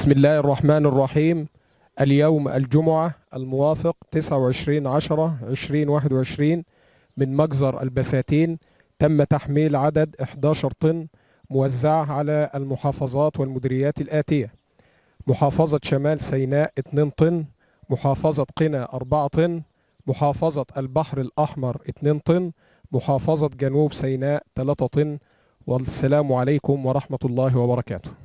بسم الله الرحمن الرحيم اليوم الجمعة الموافق 29 10 2021 من مجزر البساتين تم تحميل عدد 11 طن موزعة على المحافظات والمديريات الآتية محافظة شمال سيناء 2 طن محافظة قنا 4 طن محافظة البحر الأحمر 2 طن محافظة جنوب سيناء 3 طن والسلام عليكم ورحمة الله وبركاته